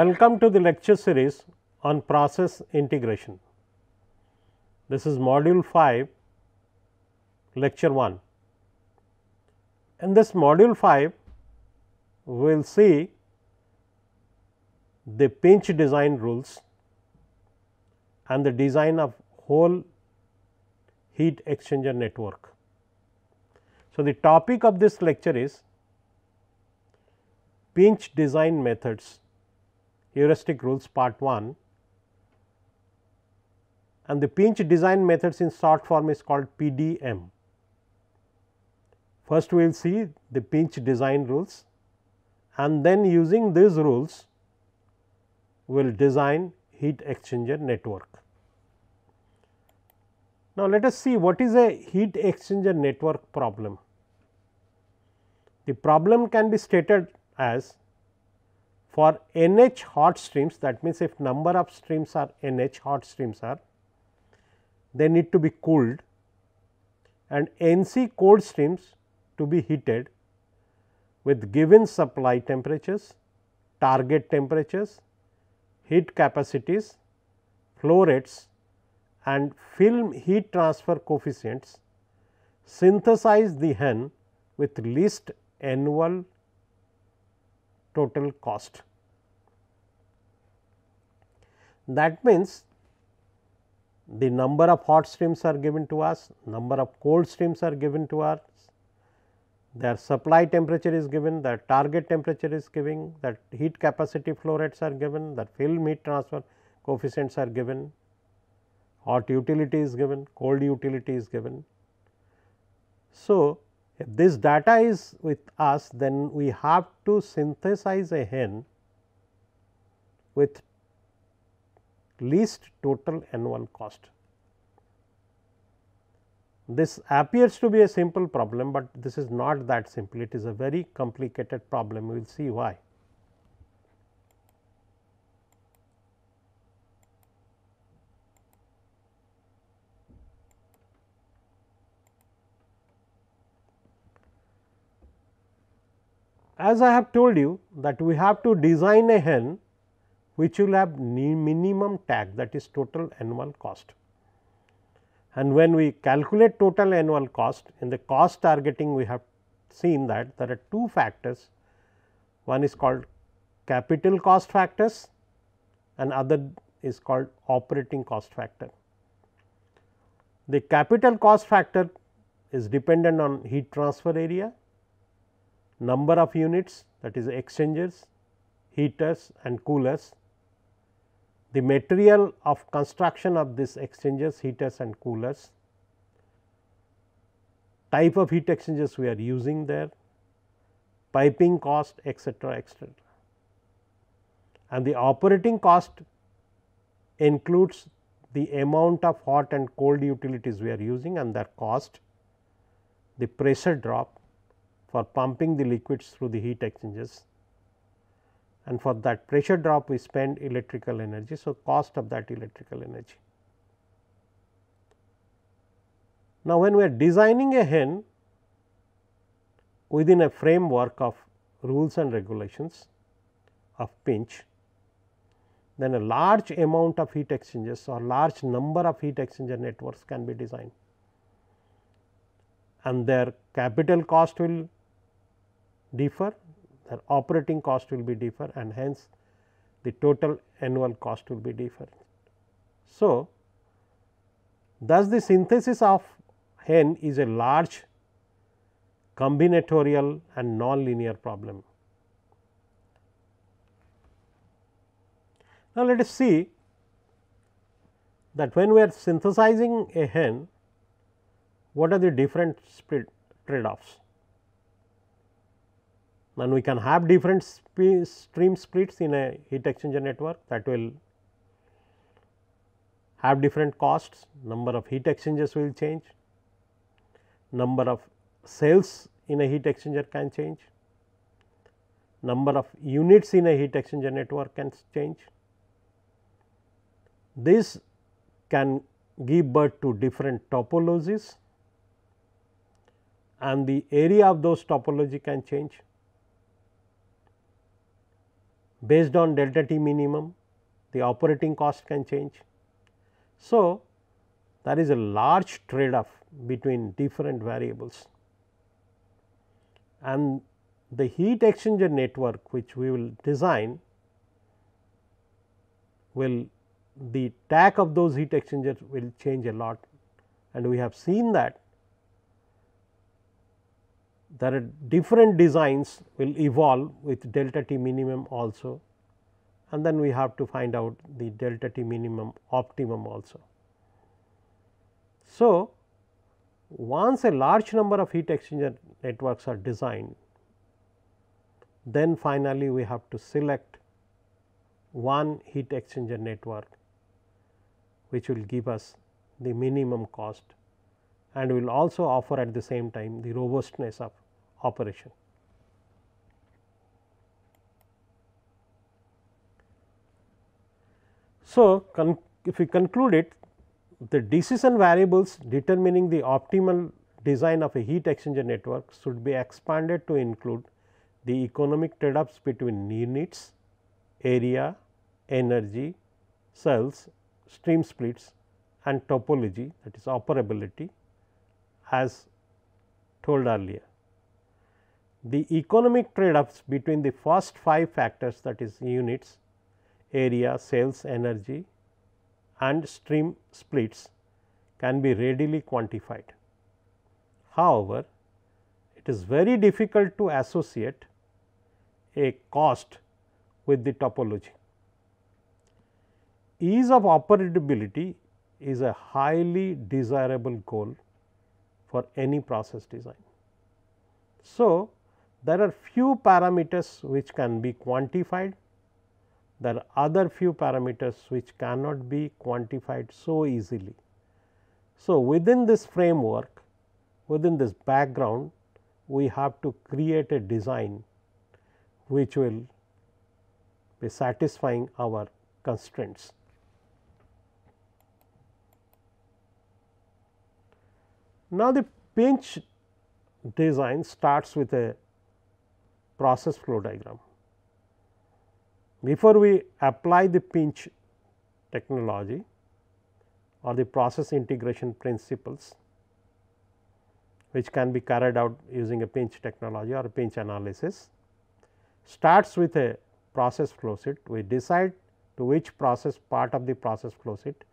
Welcome to the lecture series on process integration. This is module 5, lecture 1. In this module 5, we will see the pinch design rules and the design of whole heat exchanger network. So, the topic of this lecture is pinch design methods heuristic rules part 1 and the pinch design methods in short form is called PDM. First we will see the pinch design rules and then using these rules we will design heat exchanger network. Now, let us see what is a heat exchanger network problem. The problem can be stated as for nh hot streams that means, if number of streams are nh hot streams are they need to be cooled and nc cold streams to be heated with given supply temperatures, target temperatures, heat capacities, flow rates and film heat transfer coefficients synthesize the hen with least annual total cost. That means, the number of hot streams are given to us, number of cold streams are given to us, their supply temperature is given, their target temperature is given, that heat capacity flow rates are given, that film heat transfer coefficients are given, hot utility is given, cold utility is given. So, if this data is with us, then we have to synthesize a hen with least total annual cost. This appears to be a simple problem, but this is not that simple. It is a very complicated problem. We will see why. As I have told you that we have to design a hen which will have minimum tag that is total annual cost. And when we calculate total annual cost in the cost targeting we have seen that there are two factors one is called capital cost factors and other is called operating cost factor. The capital cost factor is dependent on heat transfer area number of units that is exchangers, heaters and coolers. The material of construction of these exchangers, heaters and coolers, type of heat exchangers we are using there, piping cost etc., etc. And the operating cost includes the amount of hot and cold utilities we are using and their cost, the pressure drop, for pumping the liquids through the heat exchangers and for that pressure drop we spend electrical energy. So, cost of that electrical energy. Now, when we are designing a hen within a framework of rules and regulations of pinch, then a large amount of heat exchangers or large number of heat exchanger networks can be designed and their capital cost will differ, their operating cost will be differ and hence the total annual cost will be different. So, thus the synthesis of hen is a large combinatorial and non-linear problem. Now, let us see that when we are synthesizing a hen, what are the different trade-offs and we can have different sp stream splits in a heat exchanger network that will have different costs, number of heat exchangers will change, number of cells in a heat exchanger can change, number of units in a heat exchanger network can change. This can give birth to different topologies and the area of those topology can change based on delta t minimum the operating cost can change. So, there is a large trade off between different variables and the heat exchanger network which we will design will the tack of those heat exchangers will change a lot and we have seen that there are different designs will evolve with delta t minimum also and then we have to find out the delta t minimum optimum also. So, once a large number of heat exchanger networks are designed, then finally, we have to select one heat exchanger network which will give us the minimum cost and will also offer at the same time the robustness of operation. So, if we conclude it the decision variables determining the optimal design of a heat exchanger network should be expanded to include the economic trade offs between units, area, energy, cells, stream splits and topology that is operability as told earlier the economic trade offs between the first five factors that is units, area, sales, energy and stream splits can be readily quantified. However, it is very difficult to associate a cost with the topology. Ease of operability is a highly desirable goal for any process design. So, there are few parameters which can be quantified, there are other few parameters which cannot be quantified so easily. So, within this framework, within this background, we have to create a design which will be satisfying our constraints. Now, the pinch design starts with a process flow diagram. Before we apply the pinch technology or the process integration principles which can be carried out using a pinch technology or pinch analysis starts with a process flow sheet. We decide to which process part of the process flow sheet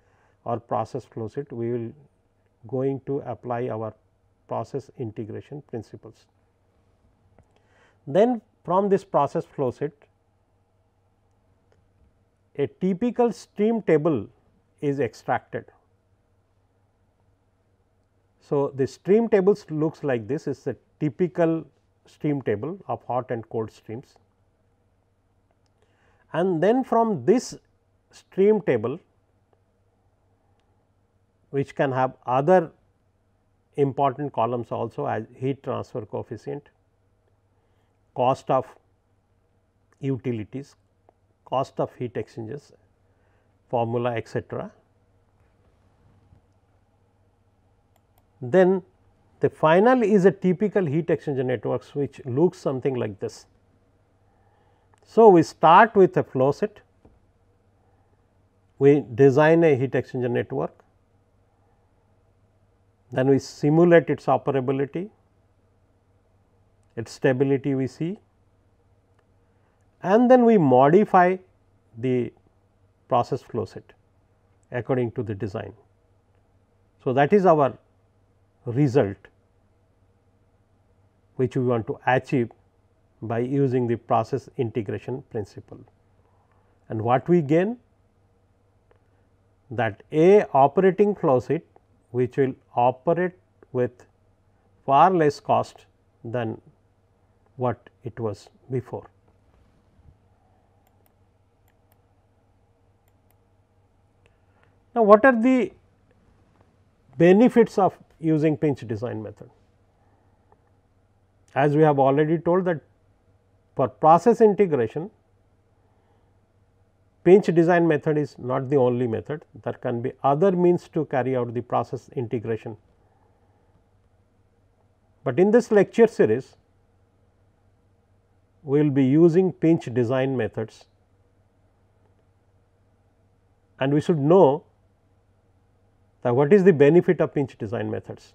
or process flow sheet we will going to apply our process integration principles. Then from this process flow sheet, a typical stream table is extracted. So, the stream tables looks like this is a typical stream table of hot and cold streams. And then from this stream table which can have other important columns also as heat transfer coefficient cost of utilities, cost of heat exchangers, formula etc. Then the final is a typical heat exchanger networks which looks something like this. So, we start with a flow set, we design a heat exchanger network, then we simulate its operability, its stability we see and then we modify the process flow set according to the design. So, that is our result which we want to achieve by using the process integration principle. And what we gain? That A operating flow set, which will operate with far less cost than what it was before. Now, what are the benefits of using pinch design method? As we have already told that for process integration, pinch design method is not the only method. There can be other means to carry out the process integration. But in this lecture series, we will be using pinch design methods and we should know that what is the benefit of pinch design methods.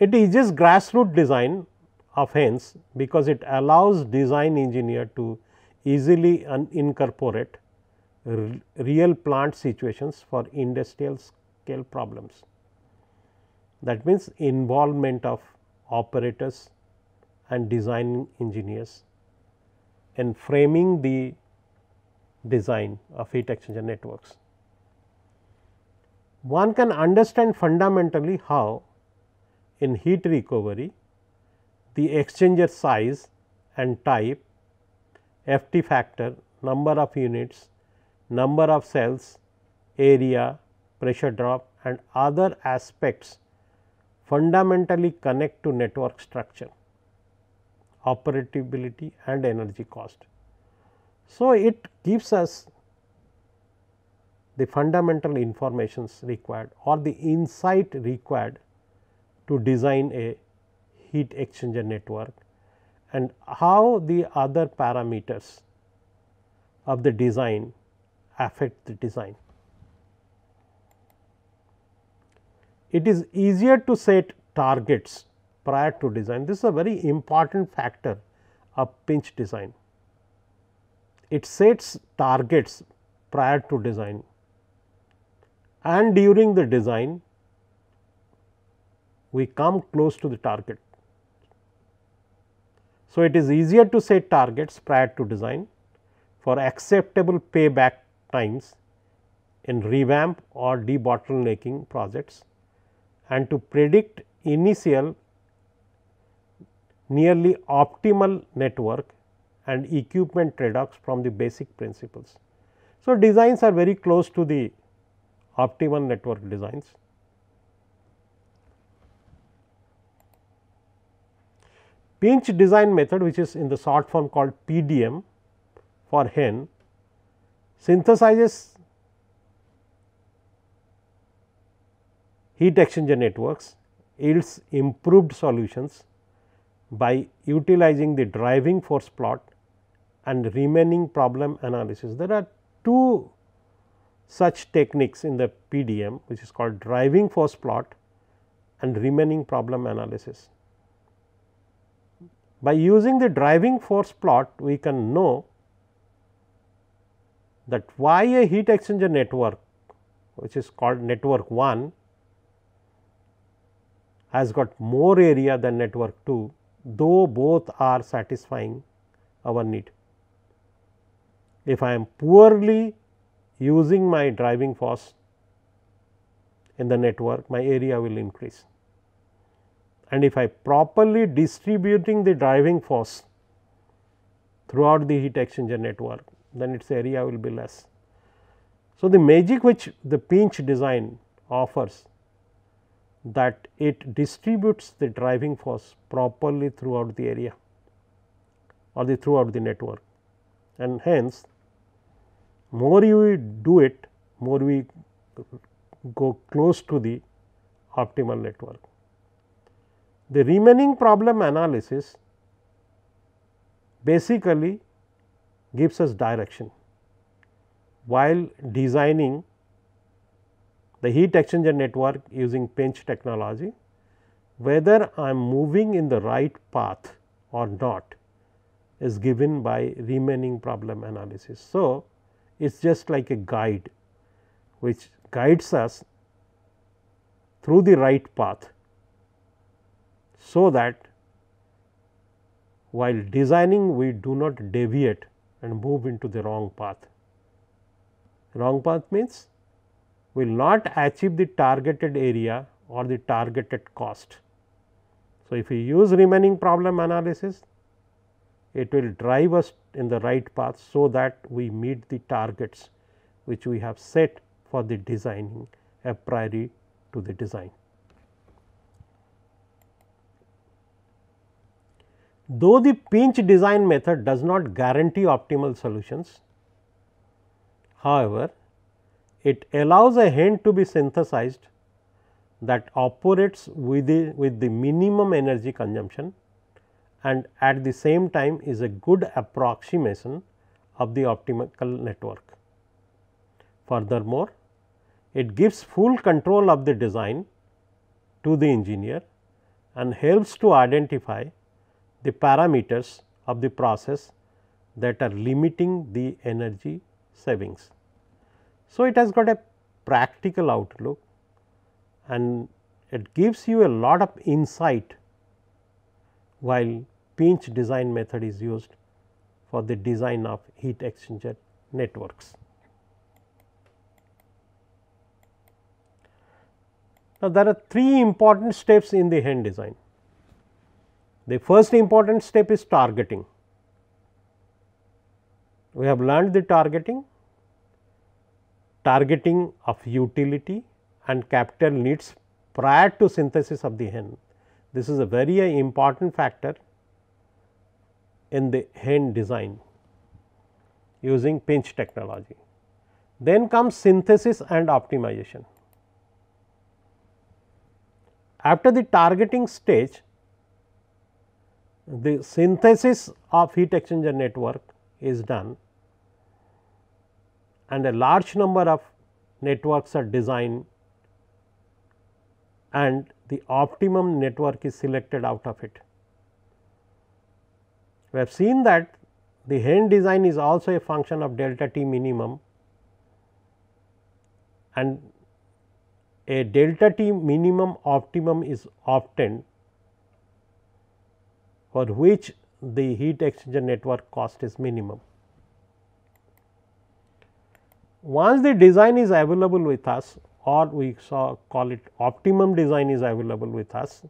It is grassroots design of hence because it allows design engineer to easily incorporate real plant situations for industrial scale problems. That means, involvement of operators and design engineers in framing the design of heat exchanger networks. One can understand fundamentally how in heat recovery the exchanger size and type, FT factor, number of units, number of cells, area, pressure drop and other aspects fundamentally connect to network structure, operability and energy cost. So, it gives us the fundamental informations required or the insight required to design a heat exchanger network and how the other parameters of the design affect the design. it is easier to set targets prior to design. This is a very important factor of pinch design. It sets targets prior to design and during the design we come close to the target. So, it is easier to set targets prior to design for acceptable payback times in revamp or debottlenecking projects and to predict initial nearly optimal network and equipment trade-offs from the basic principles. So, designs are very close to the optimal network designs. Pinch design method which is in the short form called PDM for hen synthesizes heat exchanger networks yields improved solutions by utilizing the driving force plot and remaining problem analysis. There are two such techniques in the PDM which is called driving force plot and remaining problem analysis. By using the driving force plot we can know that why a heat exchanger network which is called network 1 has got more area than network 2 though both are satisfying our need. If I am poorly using my driving force in the network, my area will increase. And if I properly distributing the driving force throughout the heat exchanger network, then its area will be less. So, the magic which the pinch design offers that it distributes the driving force properly throughout the area or the throughout the network and hence more you do it more we go close to the optimal network. The remaining problem analysis basically gives us direction while designing the heat exchanger network using pinch technology, whether I am moving in the right path or not is given by remaining problem analysis. So, it is just like a guide which guides us through the right path. So, that while designing we do not deviate and move into the wrong path. Wrong path means will not achieve the targeted area or the targeted cost. So, if we use remaining problem analysis, it will drive us in the right path so that we meet the targets which we have set for the designing a priori to the design. Though the pinch design method does not guarantee optimal solutions, however, it allows a hand to be synthesized that operates with the, with the minimum energy consumption and at the same time is a good approximation of the optimal network. Furthermore, it gives full control of the design to the engineer and helps to identify the parameters of the process that are limiting the energy savings. So, it has got a practical outlook and it gives you a lot of insight while pinch design method is used for the design of heat exchanger networks. Now, there are three important steps in the hand design. The first important step is targeting. We have learned the targeting targeting of utility and capital needs prior to synthesis of the hen. This is a very uh, important factor in the hen design using pinch technology. Then comes synthesis and optimization. After the targeting stage, the synthesis of heat exchanger network is done and a large number of networks are designed and the optimum network is selected out of it. We have seen that the Hain design is also a function of delta t minimum and a delta t minimum optimum is obtained for which the heat exchanger network cost is minimum. Once the design is available with us or we saw call it optimum design is available with us,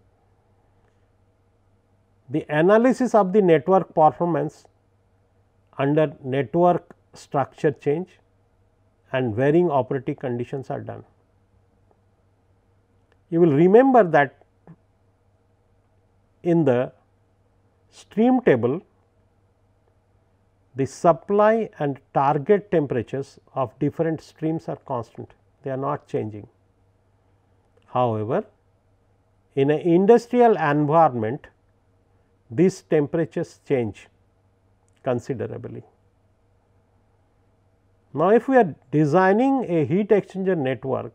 the analysis of the network performance under network structure change and varying operating conditions are done. You will remember that in the stream table the supply and target temperatures of different streams are constant, they are not changing. However, in an industrial environment, these temperatures change considerably. Now, if we are designing a heat exchanger network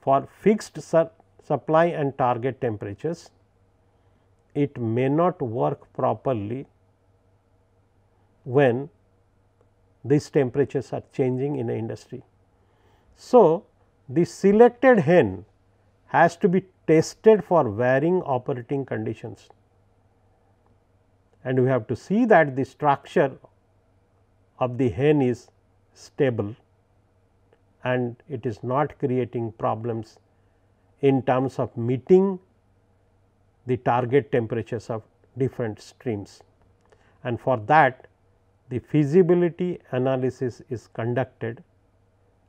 for fixed supply and target temperatures, it may not work properly when these temperatures are changing in the industry. So, the selected hen has to be tested for varying operating conditions and we have to see that the structure of the hen is stable and it is not creating problems in terms of meeting the target temperatures of different streams. And for that the feasibility analysis is conducted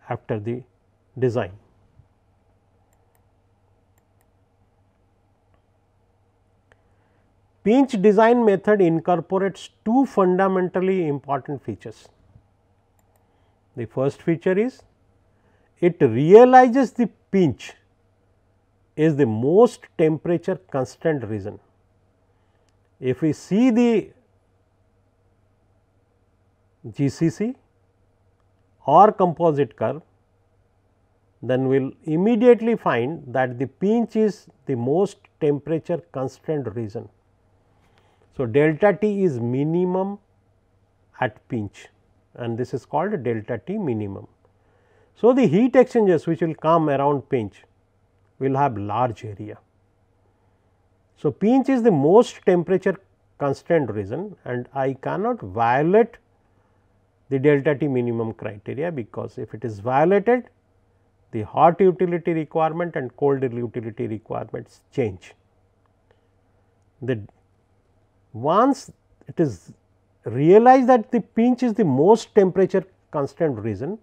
after the design. Pinch design method incorporates two fundamentally important features. The first feature is it realizes the pinch is the most temperature constant region. If we see the GCC or composite curve, then we will immediately find that the pinch is the most temperature constant region. So, delta T is minimum at pinch and this is called delta T minimum. So, the heat exchangers which will come around pinch will have large area. So, pinch is the most temperature constant region and I cannot violate the delta T minimum criteria because if it is violated the hot utility requirement and cold utility requirements change. The once it is realized that the pinch is the most temperature constant region,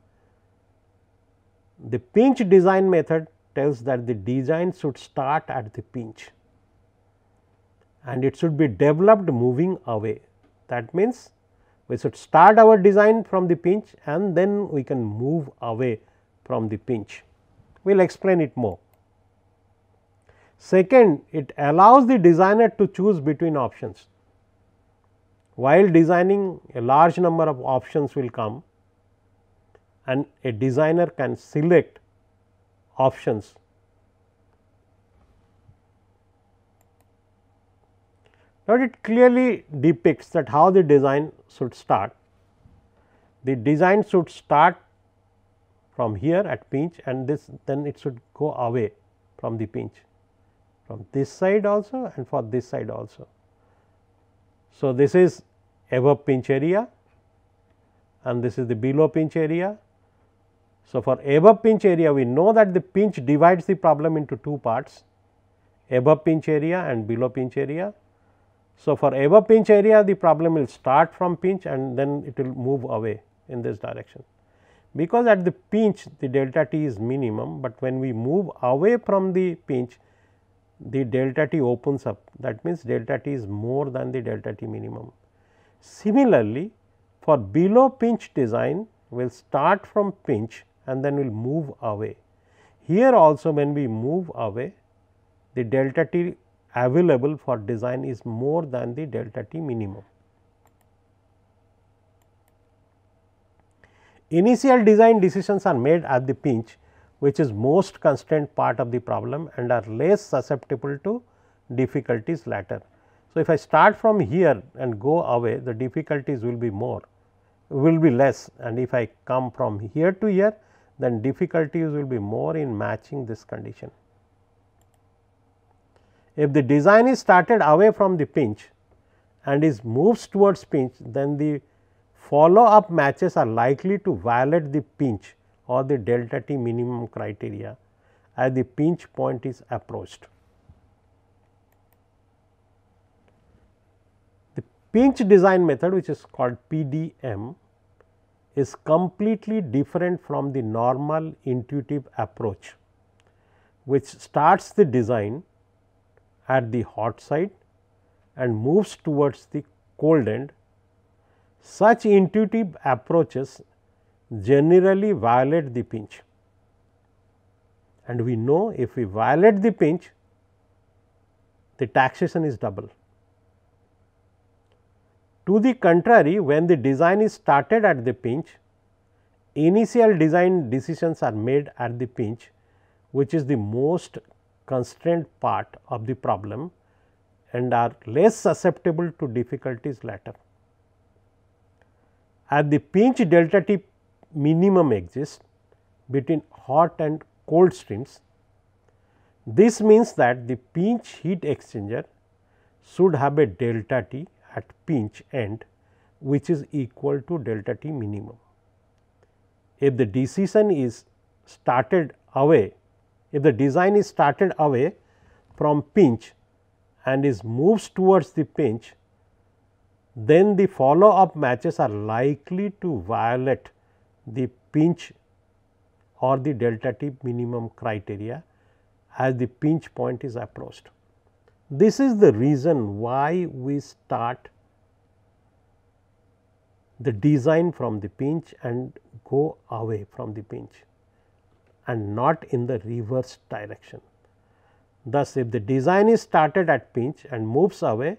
the pinch design method tells that the design should start at the pinch and it should be developed moving away. That means, we should start our design from the pinch and then we can move away from the pinch. We will explain it more. Second, it allows the designer to choose between options. While designing a large number of options will come and a designer can select options Now it clearly depicts that how the design should start. The design should start from here at pinch and this then it should go away from the pinch from this side also and for this side also. So, this is above pinch area and this is the below pinch area. So, for above pinch area we know that the pinch divides the problem into two parts above pinch area and below pinch area so, for above pinch area the problem will start from pinch and then it will move away in this direction. Because at the pinch the delta t is minimum, but when we move away from the pinch the delta t opens up that means delta t is more than the delta t minimum. Similarly, for below pinch design we will start from pinch and then we will move away. Here also when we move away the delta t available for design is more than the delta t minimum. Initial design decisions are made at the pinch which is most constrained part of the problem and are less susceptible to difficulties later. So, if I start from here and go away the difficulties will be more will be less and if I come from here to here then difficulties will be more in matching this condition. If the design is started away from the pinch and is moves towards pinch, then the follow up matches are likely to violate the pinch or the delta t minimum criteria as the pinch point is approached. The pinch design method which is called PDM is completely different from the normal intuitive approach which starts the design at the hot side and moves towards the cold end. Such intuitive approaches generally violate the pinch and we know if we violate the pinch the taxation is double. To the contrary when the design is started at the pinch initial design decisions are made at the pinch which is the most Constraint part of the problem and are less susceptible to difficulties later. At the pinch delta T minimum exists between hot and cold streams, this means that the pinch heat exchanger should have a delta T at pinch end which is equal to delta T minimum. If the decision is started away if the design is started away from pinch and is moves towards the pinch, then the follow up matches are likely to violate the pinch or the delta t minimum criteria as the pinch point is approached. This is the reason why we start the design from the pinch and go away from the pinch and not in the reverse direction. Thus, if the design is started at pinch and moves away,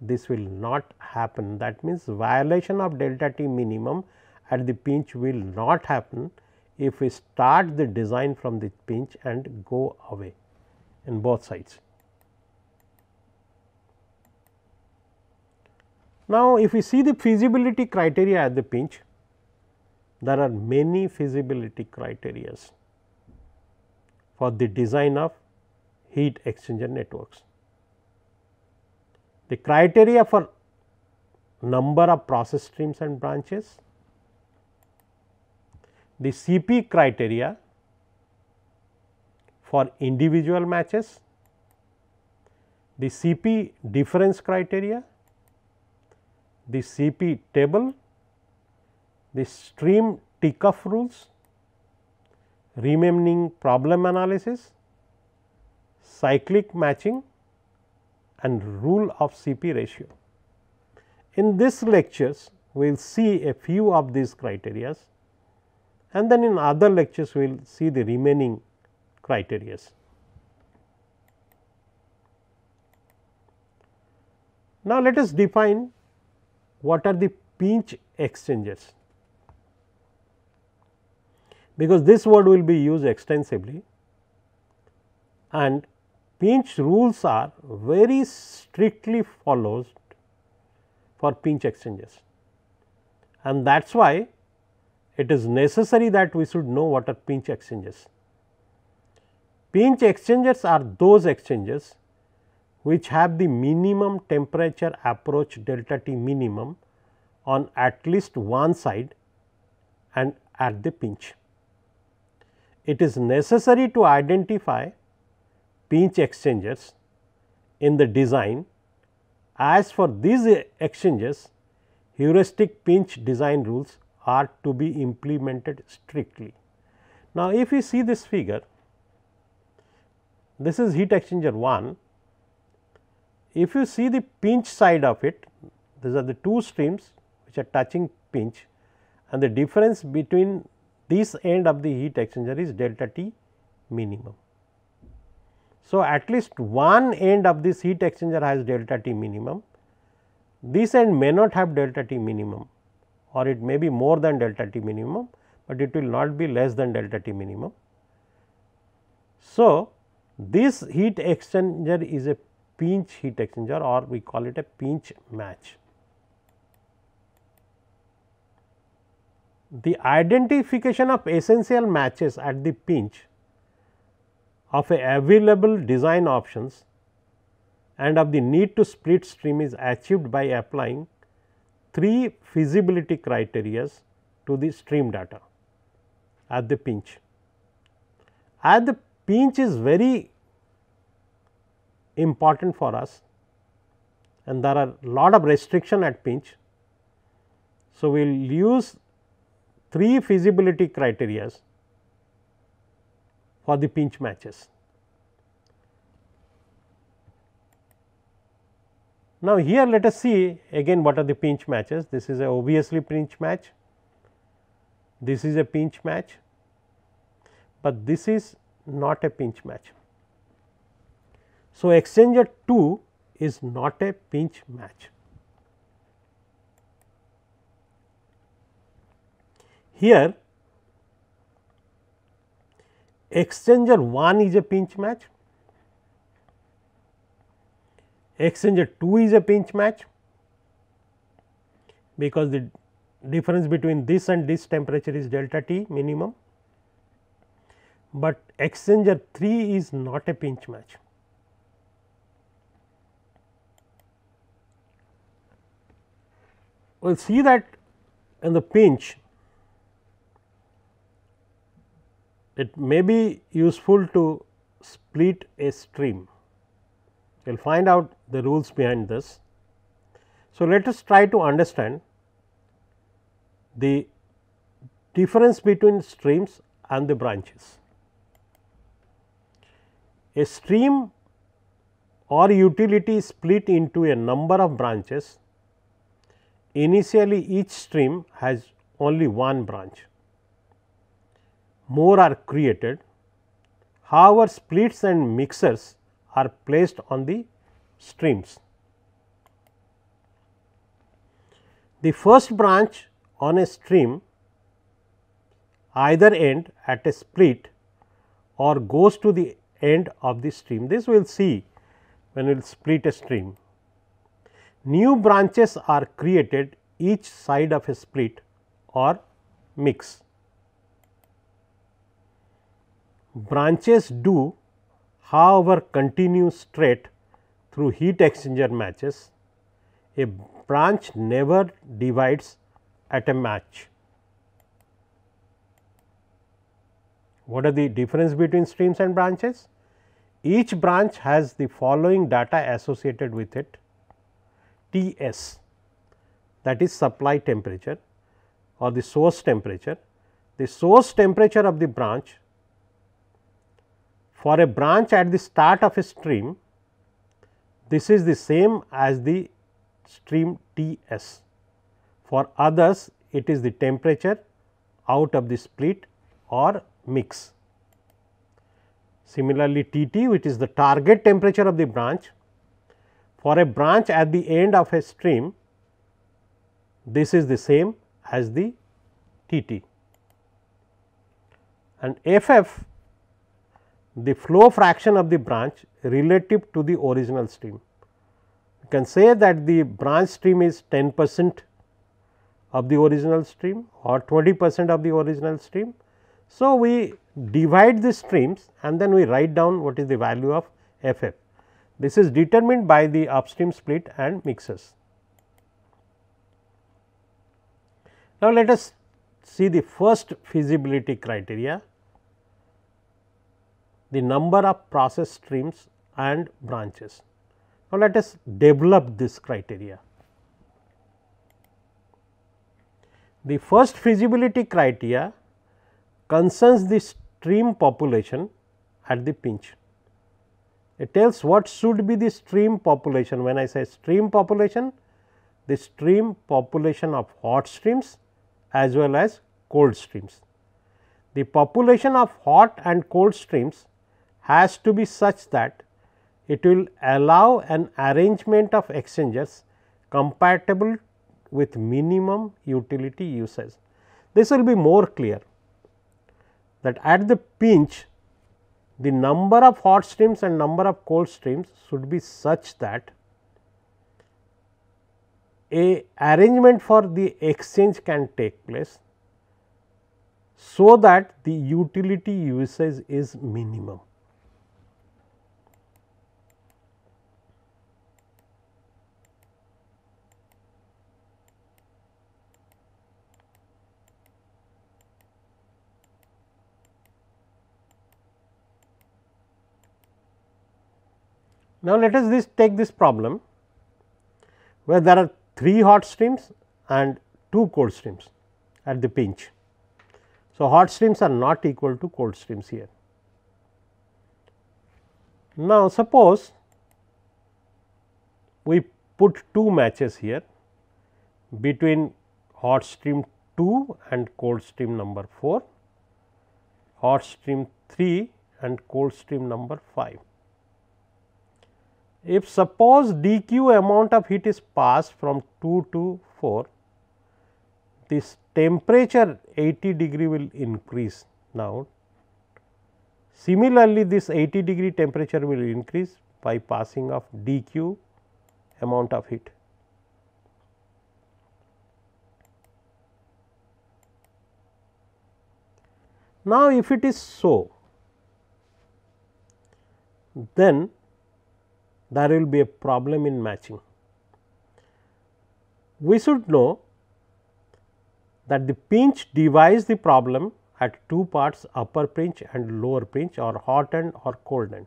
this will not happen. That means, violation of delta t minimum at the pinch will not happen if we start the design from the pinch and go away in both sides. Now, if we see the feasibility criteria at the pinch, there are many feasibility criterias for the design of heat exchanger networks. The criteria for number of process streams and branches, the CP criteria for individual matches, the CP difference criteria, the CP table, the stream tie-off rules, remaining problem analysis, cyclic matching and rule of CP ratio. In this lectures, we will see a few of these criterias and then in other lectures, we will see the remaining criterias. Now, let us define what are the pinch exchangers because this word will be used extensively and pinch rules are very strictly followed for pinch exchanges and that is why it is necessary that we should know what are pinch exchanges. Pinch exchanges are those exchanges which have the minimum temperature approach delta T minimum on at least one side and at the pinch it is necessary to identify pinch exchangers in the design as for these exchanges heuristic pinch design rules are to be implemented strictly. Now, if we see this figure this is heat exchanger 1 if you see the pinch side of it these are the two streams which are touching pinch and the difference between this end of the heat exchanger is delta T minimum. So, at least one end of this heat exchanger has delta T minimum, this end may not have delta T minimum or it may be more than delta T minimum, but it will not be less than delta T minimum. So, this heat exchanger is a pinch heat exchanger or we call it a pinch match. the identification of essential matches at the pinch of available design options and of the need to split stream is achieved by applying three feasibility criteria to the stream data at the pinch. At the pinch is very important for us and there are lot of restriction at pinch. So, we will use three feasibility criteria for the pinch matches. Now, here let us see again what are the pinch matches. This is a obviously pinch match, this is a pinch match, but this is not a pinch match. So, exchanger 2 is not a pinch match. Here exchanger 1 is a pinch match, exchanger 2 is a pinch match because the difference between this and this temperature is delta T minimum, but exchanger 3 is not a pinch match. We will see that in the pinch it may be useful to split a stream. We will find out the rules behind this. So, let us try to understand the difference between streams and the branches. A stream or utility is split into a number of branches. Initially, each stream has only one branch more are created. However, splits and mixers are placed on the streams. The first branch on a stream either end at a split or goes to the end of the stream. This we will see when we will split a stream. New branches are created each side of a split or mix. Branches do however continue straight through heat exchanger matches. A branch never divides at a match. What are the difference between streams and branches? Each branch has the following data associated with it T s that is supply temperature or the source temperature. The source temperature of the branch for a branch at the start of a stream, this is the same as the stream T s. For others, it is the temperature out of the split or mix. Similarly, T t which is the target temperature of the branch, for a branch at the end of a stream, this is the same as the T t. And F f the flow fraction of the branch relative to the original stream. You can say that the branch stream is 10 percent of the original stream or 20 percent of the original stream. So, we divide the streams and then we write down what is the value of FF. This is determined by the upstream split and mixes. Now, let us see the first feasibility criteria the number of process streams and branches. Now, let us develop this criteria. The first feasibility criteria concerns the stream population at the pinch. It tells what should be the stream population. When I say stream population, the stream population of hot streams as well as cold streams. The population of hot and cold streams has to be such that it will allow an arrangement of exchangers compatible with minimum utility usage. This will be more clear that at the pinch the number of hot streams and number of cold streams should be such that a arrangement for the exchange can take place so that the utility usage is minimum. Now, let us this take this problem where there are 3 hot streams and 2 cold streams at the pinch. So, hot streams are not equal to cold streams here. Now, suppose we put 2 matches here between hot stream 2 and cold stream number 4, hot stream 3 and cold stream number 5 if suppose dq amount of heat is passed from 2 to 4, this temperature 80 degree will increase now. Similarly, this 80 degree temperature will increase by passing of dq amount of heat. Now, if it is so, then there will be a problem in matching. We should know that the pinch divides the problem at two parts upper pinch and lower pinch or hot end or cold end.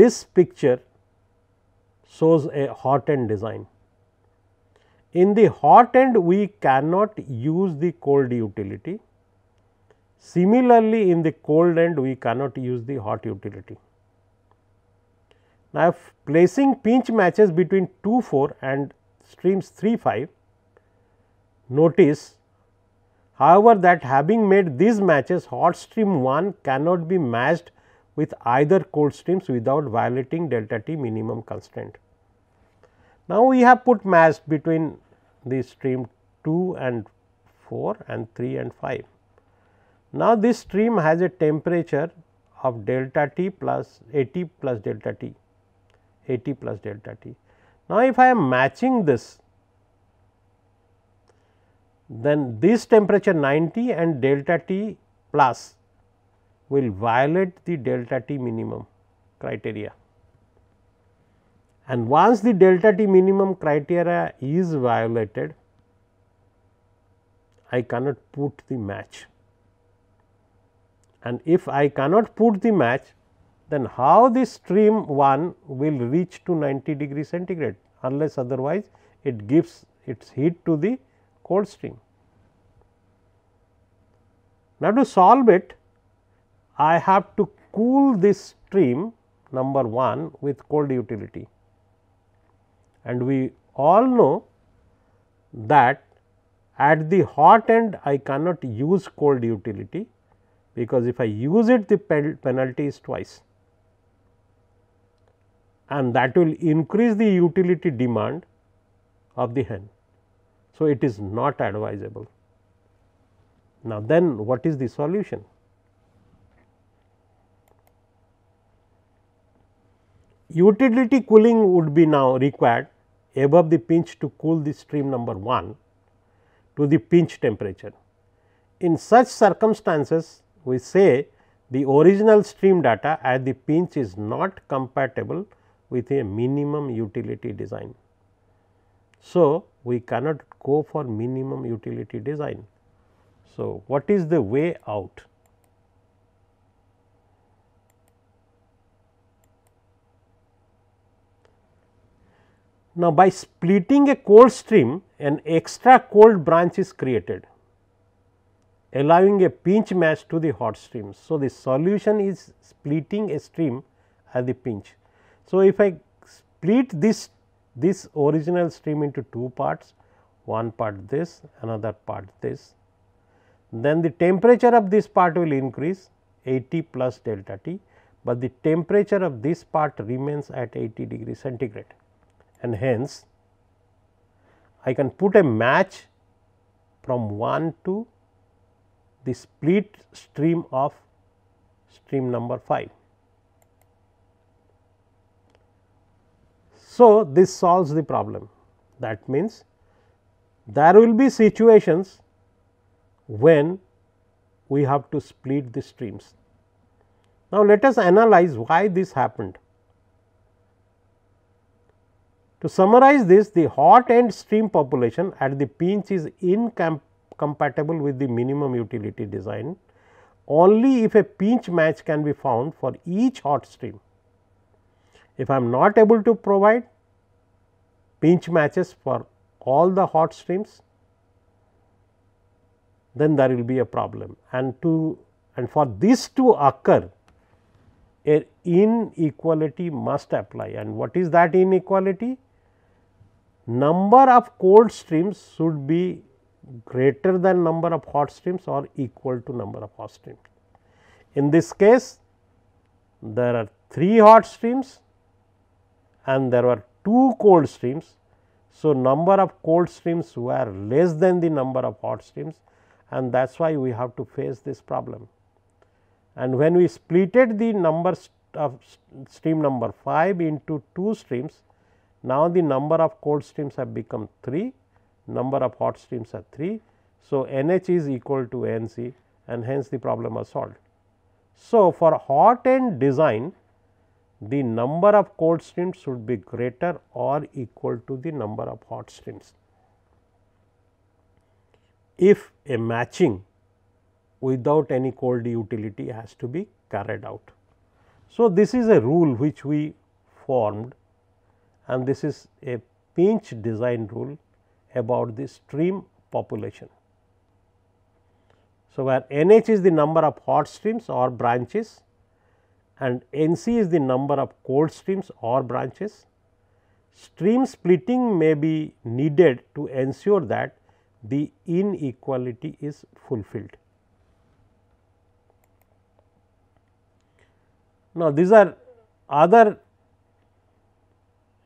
This picture shows a hot end design. In the hot end we cannot use the cold utility. Similarly, in the cold end we cannot use the hot utility. Now, if placing pinch matches between 2 4 and streams 3 5, notice however, that having made these matches hot stream 1 cannot be matched with either cold streams without violating delta T minimum constraint. Now, we have put matched between the stream 2 and 4 and 3 and 5. Now, this stream has a temperature of delta T plus 80 plus delta T. A t plus delta t. Now, if I am matching this then this temperature 90 and delta t plus will violate the delta t minimum criteria. And once the delta t minimum criteria is violated, I cannot put the match. And if I cannot put the match, then how this stream 1 will reach to 90 degree centigrade unless otherwise it gives its heat to the cold stream. Now, to solve it I have to cool this stream number 1 with cold utility and we all know that at the hot end I cannot use cold utility because if I use it the penalty is twice and that will increase the utility demand of the hen. So, it is not advisable. Now, then what is the solution? Utility cooling would be now required above the pinch to cool the stream number 1 to the pinch temperature. In such circumstances, we say the original stream data at the pinch is not compatible with a minimum utility design. So, we cannot go for minimum utility design. So, what is the way out? Now, by splitting a cold stream, an extra cold branch is created, allowing a pinch match to the hot stream. So, the solution is splitting a stream at the pinch. So, if I split this this original stream into two parts, one part this, another part this, then the temperature of this part will increase 80 plus delta T, but the temperature of this part remains at 80 degree centigrade and hence I can put a match from one to the split stream of stream number 5. So, this solves the problem that means there will be situations when we have to split the streams. Now, let us analyze why this happened. To summarize this, the hot end stream population at the pinch is incompatible with the minimum utility design only if a pinch match can be found for each hot stream. If I am not able to provide pinch matches for all the hot streams, then there will be a problem and to and for this to occur a inequality must apply and what is that inequality? Number of cold streams should be greater than number of hot streams or equal to number of hot streams. In this case, there are 3 hot streams and there were two cold streams. So, number of cold streams were less than the number of hot streams and that is why we have to face this problem. And when we splitted the number of stream number 5 into 2 streams, now the number of cold streams have become 3, number of hot streams are 3. So, NH is equal to NC and hence the problem was solved. So, for hot end design the number of cold streams should be greater or equal to the number of hot streams. If a matching without any cold utility has to be carried out. So, this is a rule which we formed and this is a pinch design rule about the stream population. So, where n h is the number of hot streams or branches and N c is the number of cold streams or branches. Stream splitting may be needed to ensure that the inequality is fulfilled. Now, these are other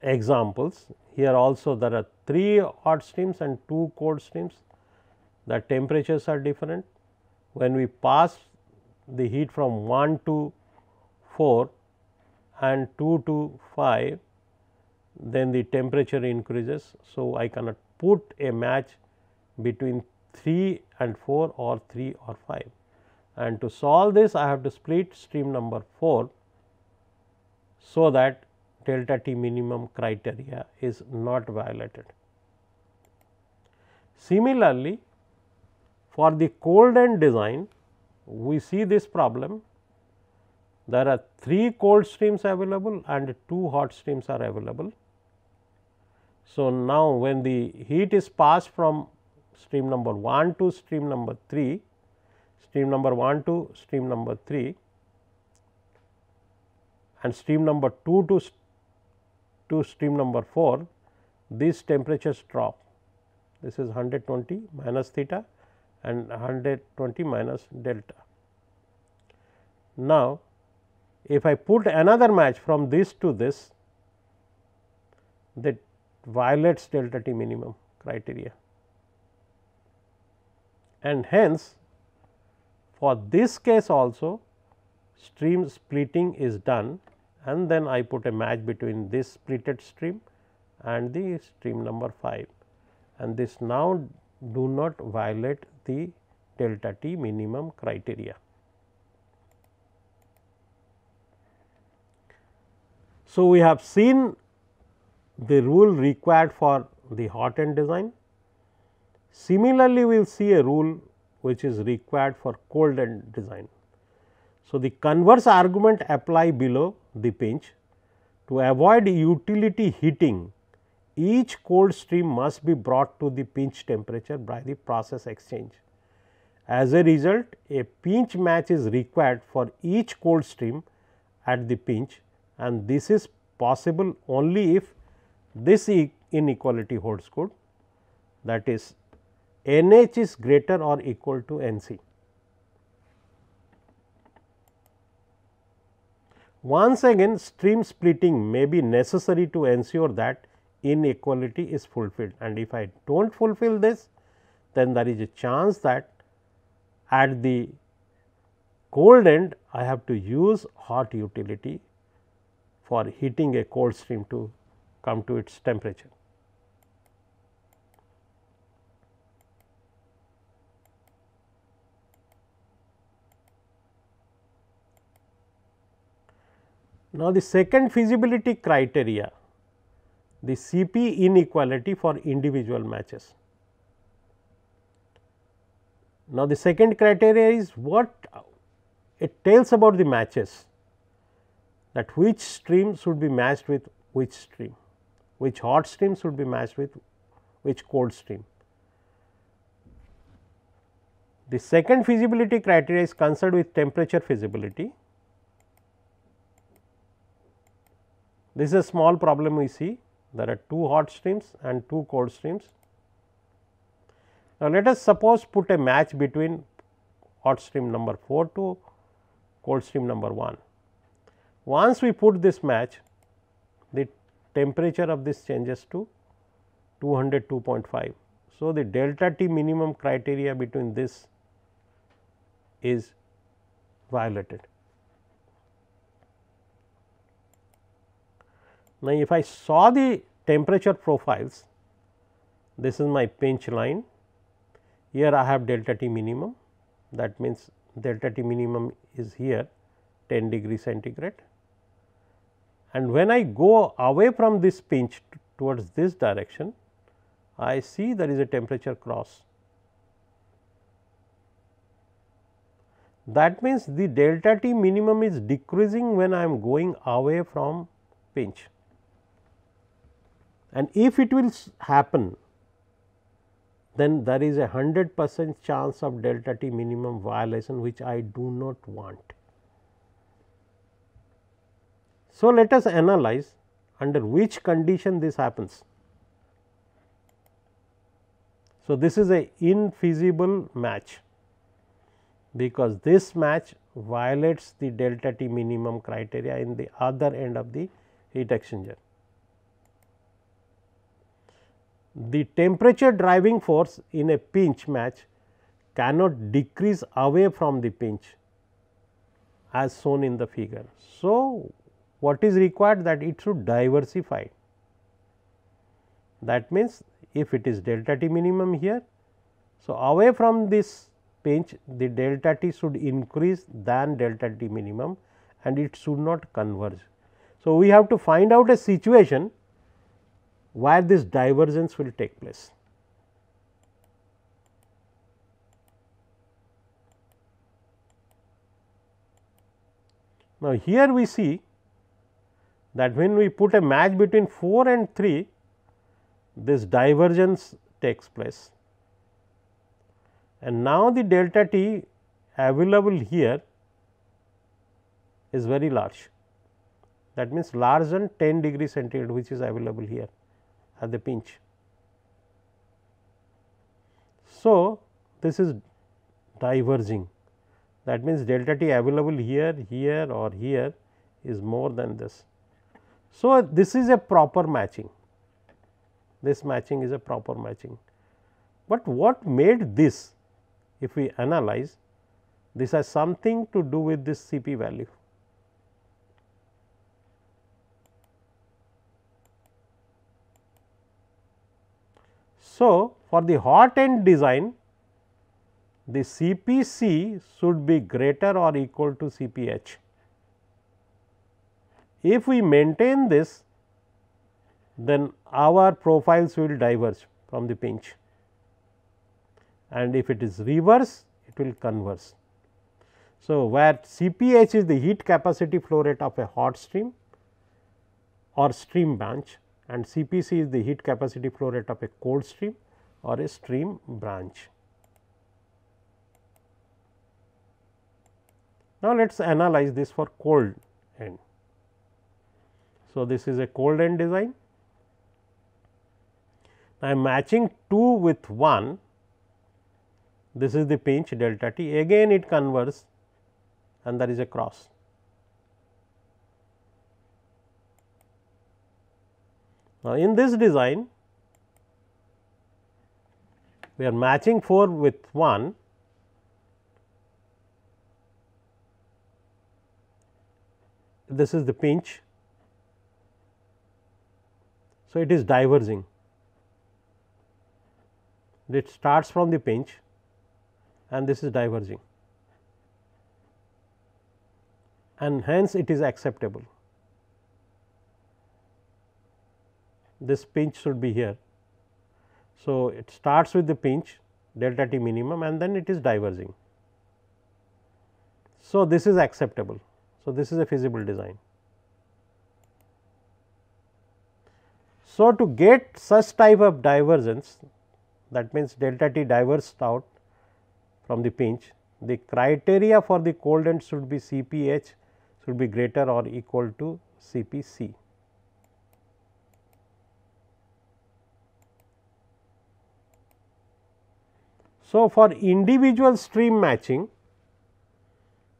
examples here also there are 3 hot streams and 2 cold streams the temperatures are different. When we pass the heat from one to 4 and 2 to 5 then the temperature increases. So, I cannot put a match between 3 and 4 or 3 or 5 and to solve this I have to split stream number 4. So, that delta T minimum criteria is not violated. Similarly, for the cold end design we see this problem there are 3 cold streams available and 2 hot streams are available. So, now when the heat is passed from stream number 1 to stream number 3, stream number 1 to stream number 3 and stream number 2 to, to stream number 4, these temperatures drop. This is 120 minus theta and 120 minus delta. Now, if I put another match from this to this that violates delta T minimum criteria. And hence, for this case also stream splitting is done and then I put a match between this splitted stream and the stream number 5 and this now do not violate the delta T minimum criteria. So, we have seen the rule required for the hot end design. Similarly, we will see a rule which is required for cold end design. So, the converse argument apply below the pinch to avoid utility heating each cold stream must be brought to the pinch temperature by the process exchange. As a result, a pinch match is required for each cold stream at the pinch and this is possible only if this e inequality holds good that is N H is greater or equal to N C. Once again stream splitting may be necessary to ensure that inequality is fulfilled and if I do not fulfill this then there is a chance that at the cold end I have to use hot utility for heating a cold stream to come to its temperature. Now, the second feasibility criteria the CP inequality for individual matches. Now, the second criteria is what it tells about the matches that which stream should be matched with which stream, which hot stream should be matched with which cold stream. The second feasibility criteria is concerned with temperature feasibility. This is a small problem we see there are two hot streams and two cold streams. Now, let us suppose put a match between hot stream number 4 to cold stream number 1. Once we put this match, the temperature of this changes to 202.5. So, the delta T minimum criteria between this is violated. Now, if I saw the temperature profiles, this is my pinch line, here I have delta T minimum that means delta T minimum is here 10 degree centigrade and when I go away from this pinch towards this direction, I see there is a temperature cross. That means, the delta T minimum is decreasing when I am going away from pinch. And if it will happen, then there is a 100 percent chance of delta T minimum violation which I do not want. So, let us analyze under which condition this happens. So, this is a infeasible match because this match violates the delta T minimum criteria in the other end of the heat exchanger. The temperature driving force in a pinch match cannot decrease away from the pinch as shown in the figure. So, what is required that it should diversify. That means, if it is delta t minimum here. So, away from this pinch the delta t should increase than delta t minimum and it should not converge. So, we have to find out a situation where this divergence will take place. Now, here we see that when we put a match between 4 and 3, this divergence takes place. And now, the delta t available here is very large. That means, larger than 10 degree centigrade which is available here at the pinch. So, this is diverging that means delta t available here, here or here is more than this. So, this is a proper matching, this matching is a proper matching. But what made this if we analyze this has something to do with this Cp value. So, for the hot end design the Cpc should be greater or equal to Cph. If we maintain this, then our profiles will diverge from the pinch and if it is reverse, it will converge. So, where CPH is the heat capacity flow rate of a hot stream or stream branch and CPC is the heat capacity flow rate of a cold stream or a stream branch. Now, let us analyze this for cold end. So, this is a cold end design. I am matching 2 with 1, this is the pinch delta t, again it converges and there is a cross. Now, in this design, we are matching 4 with 1 this is the pinch so, it is diverging. It starts from the pinch and this is diverging and hence it is acceptable. This pinch should be here. So, it starts with the pinch delta t minimum and then it is diverging. So, this is acceptable. So, this is a feasible design. So, to get such type of divergence that means delta t diverged out from the pinch, the criteria for the cold end should be C p h should be greater or equal to C p c. So, for individual stream matching,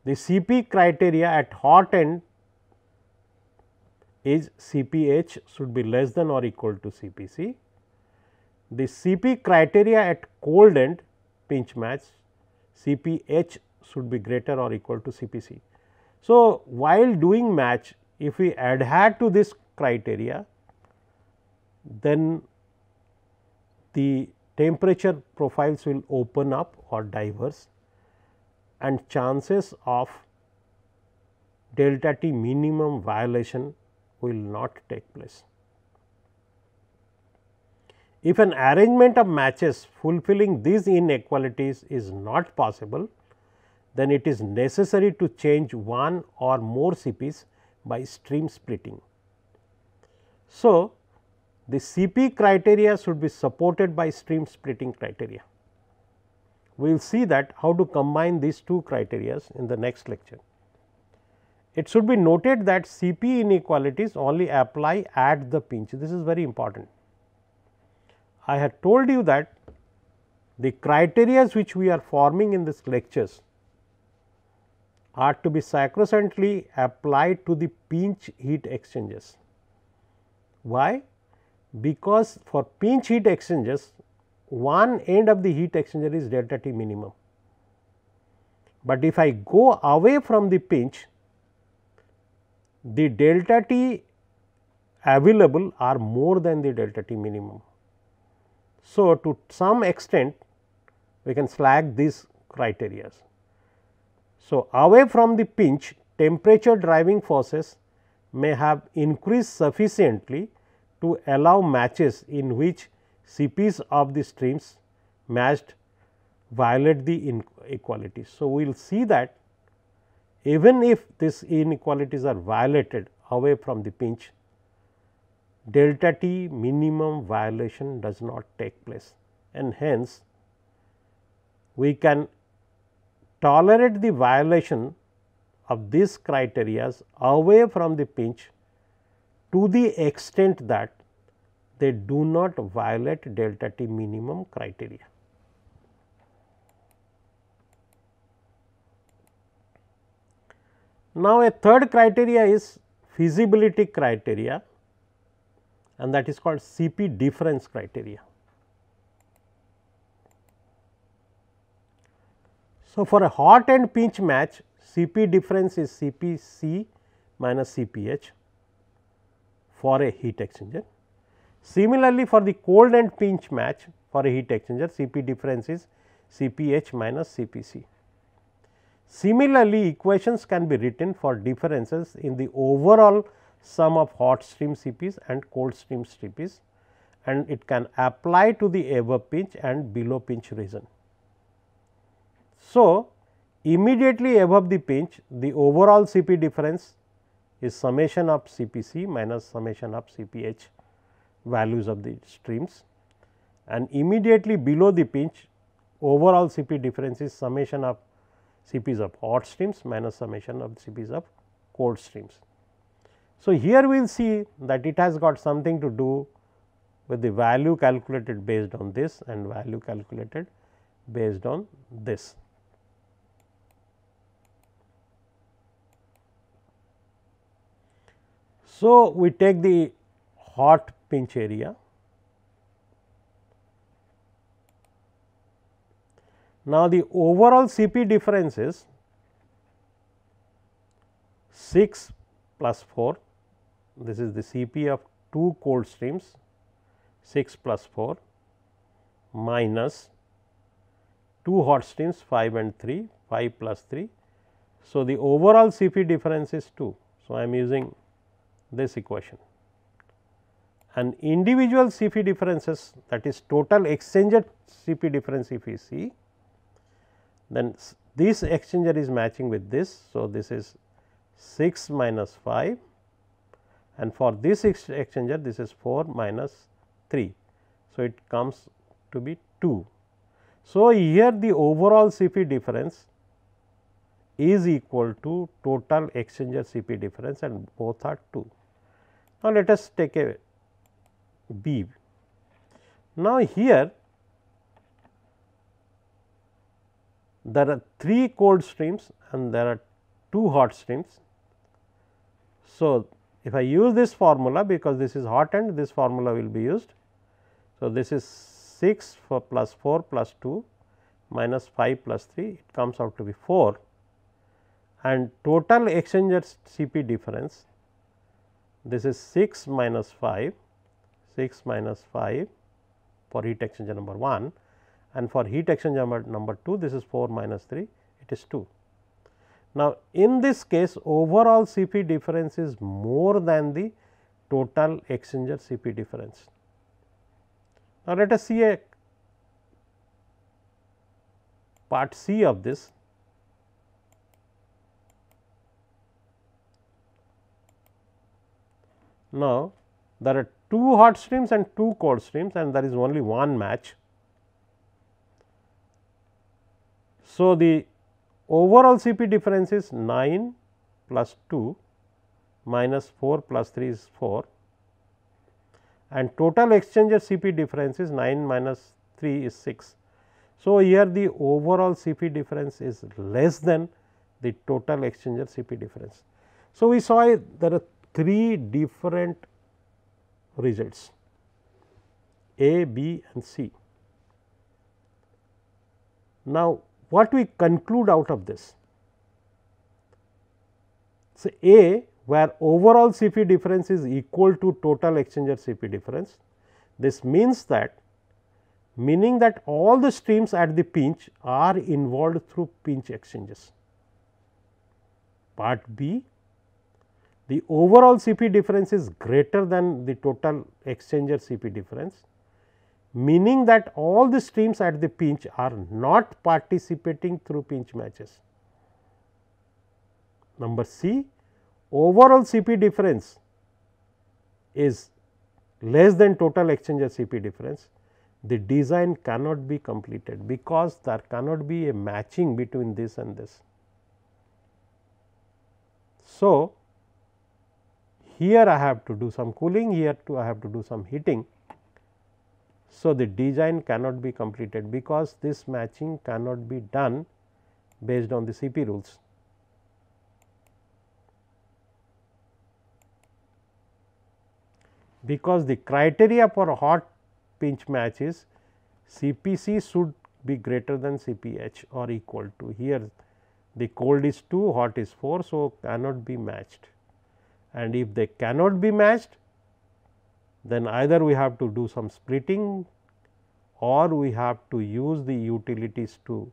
the C p criteria at hot end is CPH should be less than or equal to CPC. The CP criteria at cold end pinch match CPH should be greater or equal to CPC. So, while doing match if we adhere to this criteria then the temperature profiles will open up or diverge and chances of delta T minimum violation will not take place. If an arrangement of matches fulfilling these inequalities is not possible, then it is necessary to change one or more CPs by stream splitting. So, the CP criteria should be supported by stream splitting criteria. We will see that how to combine these two criteria in the next lecture. It should be noted that Cp inequalities only apply at the pinch. This is very important. I had told you that the criteria which we are forming in these lectures are to be sacrosanctly applied to the pinch heat exchangers. Why? Because for pinch heat exchangers, one end of the heat exchanger is delta T minimum. But if I go away from the pinch, the delta t available are more than the delta t minimum. So, to some extent we can slack these criteria. So, away from the pinch temperature driving forces may have increased sufficiently to allow matches in which CPs of the streams matched violate the inequality. So, we will see that even if these inequalities are violated away from the pinch, delta t minimum violation does not take place and hence we can tolerate the violation of these criteria away from the pinch to the extent that they do not violate delta t minimum criteria. Now, a third criteria is feasibility criteria and that is called CP difference criteria. So, for a hot and pinch match CP difference is CPC minus CPH for a heat exchanger. Similarly, for the cold and pinch match for a heat exchanger CP difference is CPH minus CPC. Similarly, equations can be written for differences in the overall sum of hot stream CPs and cold stream CPs and it can apply to the above pinch and below pinch region. So, immediately above the pinch the overall CP difference is summation of CPC minus summation of CPH values of the streams and immediately below the pinch overall CP difference is summation of CPs of hot streams minus summation of CPs of cold streams. So, here we will see that it has got something to do with the value calculated based on this and value calculated based on this. So, we take the hot pinch area Now, the overall Cp difference is 6 plus 4, this is the Cp of 2 cold streams 6 plus 4 minus 2 hot streams 5 and 3, 5 plus 3. So, the overall Cp difference is 2. So, I am using this equation and individual Cp differences that is total exchanged Cp difference if we see then this exchanger is matching with this. So, this is 6 minus 5 and for this exchanger this is 4 minus 3. So, it comes to be 2. So, here the overall Cp difference is equal to total exchanger Cp difference and both are 2. Now, let us take a B. Now, here there are 3 cold streams and there are 2 hot streams. So, if I use this formula because this is hot end this formula will be used. So, this is 6 for plus 4 plus 2 minus 5 plus 3 it comes out to be 4 and total exchanger Cp difference this is 6 minus 5 6 minus 5 for heat exchanger number 1 and for heat exchanger number 2 this is 4 minus 3 it is 2. Now, in this case overall Cp difference is more than the total exchanger Cp difference. Now, let us see a part C of this. Now, there are 2 hot streams and 2 cold streams and there is only one match So, the overall Cp difference is 9 plus 2 minus 4 plus 3 is 4 and total exchanger Cp difference is 9 minus 3 is 6. So, here the overall Cp difference is less than the total exchanger Cp difference. So, we saw there are three different results A, B and C. Now, what we conclude out of this? So, A where overall Cp difference is equal to total exchanger Cp difference. This means that meaning that all the streams at the pinch are involved through pinch exchanges. Part B the overall Cp difference is greater than the total exchanger Cp difference meaning that all the streams at the pinch are not participating through pinch matches. Number C, overall Cp difference is less than total exchange Cp difference. The design cannot be completed because there cannot be a matching between this and this. So, here I have to do some cooling, here too I have to do some heating so, the design cannot be completed because this matching cannot be done based on the CP rules. Because the criteria for hot pinch match is CPC should be greater than CPH or equal to here the cold is 2 hot is 4. So, cannot be matched and if they cannot be matched then either we have to do some splitting or we have to use the utilities to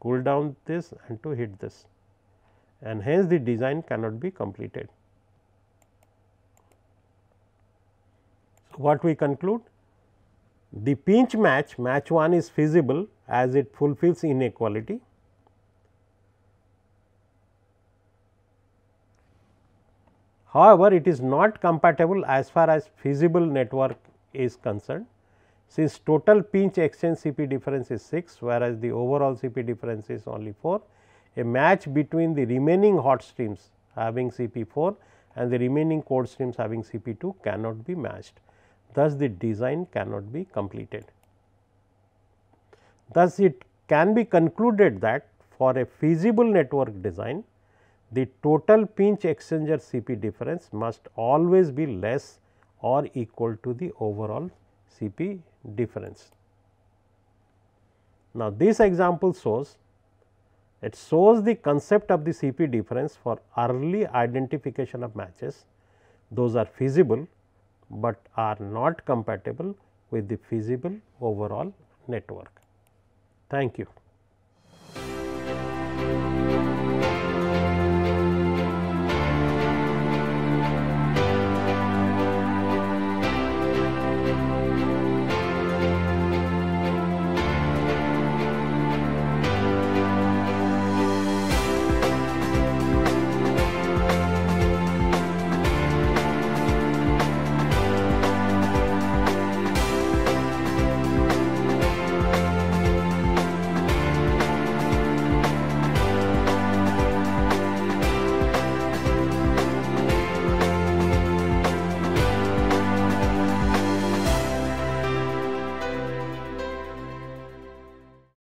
cool down this and to heat this and hence the design cannot be completed. So, what we conclude? The pinch match, match 1 is feasible as it fulfills inequality However, it is not compatible as far as feasible network is concerned since total pinch exchange CP difference is 6 whereas, the overall CP difference is only 4. A match between the remaining hot streams having CP 4 and the remaining cold streams having CP 2 cannot be matched. Thus, the design cannot be completed. Thus, it can be concluded that for a feasible network design, the total pinch exchanger Cp difference must always be less or equal to the overall Cp difference. Now, this example shows it shows the concept of the Cp difference for early identification of matches. Those are feasible, but are not compatible with the feasible overall network. Thank you.